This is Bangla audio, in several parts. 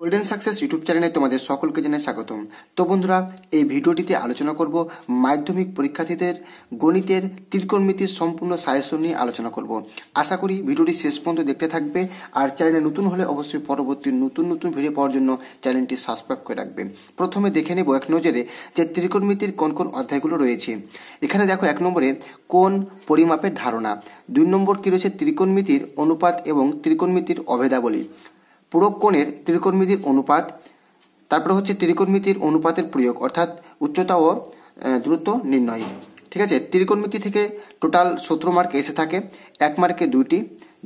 গোল্ডেন সাকসেস ইউটিউব চ্যানেলে তোমাদের সকলকে জানাই স্বাগতম তো বন্ধুরা এই ভিডিওটিতে আলোচনা করব মাধ্যমিক পরীক্ষার্থীদের গণিতের ত্রিকোণমিতির সম্পূর্ণ সাজেশন নিয়ে আলোচনা করব আশা করি ভিডিওটি শেষ পর্যন্ত দেখতে থাকবে আর চ্যানেলে নতুন হলে অবশ্যই পরবর্তী নতুন নতুন ভিডিও পাওয়ার জন্য চ্যানেলটি সাবস্ক্রাইব করে রাখবে প্রথমে দেখে নেব এক নজরে যে ত্রিকোণমিতির কোন কোন অধ্যায়গুলো রয়েছে এখানে দেখো এক নম্বরে কোন পরিমাপের ধারণা দুই নম্বর কী রয়েছে ত্রিকোণমিতির অনুপাত এবং ত্রিকোণমিতির অভেদাবলী পুরকোণের ত্রিকোণমিতির অনুপাত তারপরে হচ্ছে ত্রিকোণমিতির অনুপাতের প্রয়োগ অর্থাৎ উচ্চতা ও দূরত্ব নির্ণয় ঠিক আছে ত্রিকোণমিতি থেকে টোটাল সতেরো মার্ক এসে থাকে এক মার্কে দুইটি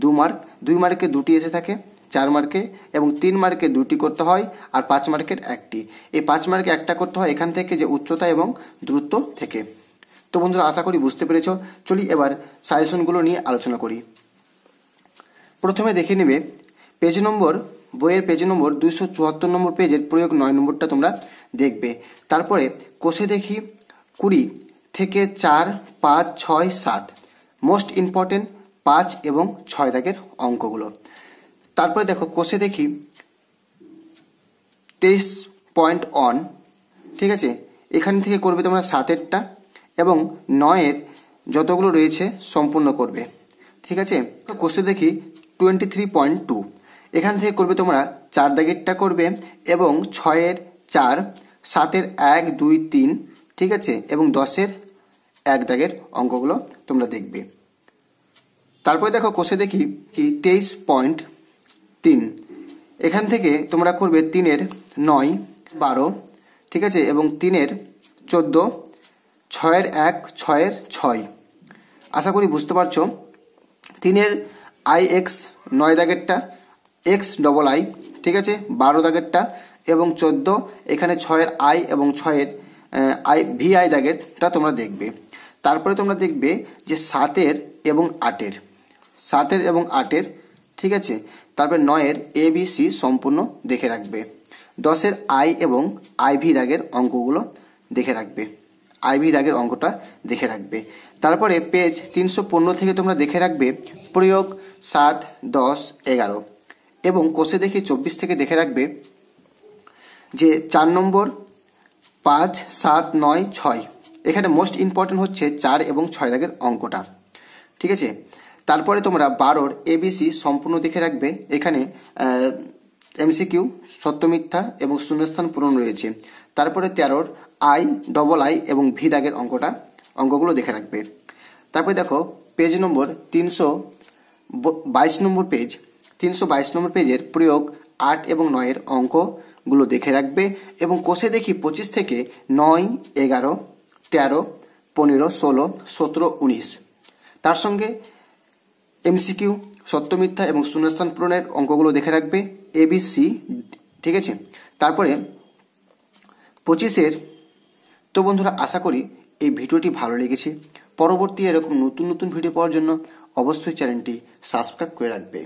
দু মার্ক দুই মার্কে দুটি এসে থাকে চার মার্কে এবং তিন মার্কে দুটি করতে হয় আর পাঁচ মার্কের একটি এই পাঁচ মার্কে একটা করতে হয় এখান থেকে যে উচ্চতা এবং দূরত্ব থেকে তো বন্ধুরা আশা করি বুঝতে পেরেছ চলি এবার সাজেশনগুলো নিয়ে আলোচনা করি প্রথমে দেখে নেবে পেজ নম্বর বইয়ের পেজ নম্বর দুইশো চুয়াত্তর নম্বর পেজের প্রয়োগ নয় নম্বরটা তোমরা দেখবে তারপরে কোষে দেখি কুড়ি থেকে চার পাঁচ ছয় সাত মোস্ট ইম্পর্টেন্ট পাঁচ এবং ছয় দাগের অঙ্কগুলো তারপরে দেখো কোষে দেখি তেইশ পয়েন্ট অন ঠিক আছে এখান থেকে করবে তোমরা সাতেরটা এবং নয়ের যতগুলো রয়েছে সম্পূর্ণ করবে ঠিক আছে তো কোষে দেখি টোয়েন্টি থ্রি পয়েন্ট টু এখান থেকে করবে তোমরা চার দাগেরটা করবে এবং ছয়ের চার সাতের এক দুই তিন ঠিক আছে এবং দশের এক দাগের অঙ্কগুলো তোমরা দেখবে তারপরে দেখো কোষে দেখি কি তেইশ পয়েন্ট তিন এখান থেকে তোমরা করবে তিনের নয় বারো ঠিক আছে এবং তিনের চোদ্দ ছয়ের এক ছয়ের ছয় আশা করি বুঝতে পারছো তিনের আইএক্স নয় দাগেরটা এক্স ডবল আই ঠিক আছে বারো দাগেরটা এবং চোদ্দ এখানে ছয়ের আই এবং ছয়ের আই ভি আই দাগেরটা তোমরা দেখবে তারপরে তোমরা দেখবে যে সাতের এবং আটের সাতের এবং আটের ঠিক আছে তারপরে নয়ের এ বি সি সম্পূর্ণ দেখে রাখবে দশের আই এবং আই ভি দাগের অঙ্কগুলো দেখে রাখবে আইভি দাগের অঙ্কটা দেখে রাখবে তারপরে পেজ তিনশো পনেরো থেকে তোমরা দেখে রাখবে প্রয়োগ সাত দশ এগারো এবং কোষে দেখে চব্বিশ থেকে দেখে রাখবে যে চার নম্বর পাঁচ সাত নয় ছয় এখানে মোস্ট ইম্পর্টেন্ট হচ্ছে চার এবং ছয় দাগের অঙ্কটা ঠিক আছে তারপরে তোমরা বারোর এবিসি সম্পূর্ণ দেখে রাখবে এখানে এমসিকিউ সত্য মিথ্যা এবং শূন্যস্থান পূরণ রয়েছে তারপরে তেরোর আই ডবল আই এবং ভি দাগের অঙ্কটা অঙ্কগুলো দেখে রাখবে তারপরে দেখো পেজ নম্বর তিনশো বাইশ নম্বর পেজ তিনশো বাইশ নম্বর পেজের প্রয়োগ আট এবং নয়ের অঙ্কগুলো দেখে রাখবে এবং কোষে দেখি পঁচিশ থেকে নয় এগারো তেরো পনেরো ষোলো সতেরো উনিশ তার সঙ্গে এমসিকিউ সত্য মিথ্যা এবং শূন্যস্থান পূরণের অঙ্কগুলো দেখে রাখবে এ বি সি ঠিক আছে তারপরে পঁচিশের তো বন্ধুরা আশা করি এই ভিডিওটি ভালো লেগেছে পরবর্তী এরকম নতুন নতুন ভিডিও পাওয়ার জন্য অবশ্যই চ্যানেলটি সাবস্ক্রাইব করে রাখবে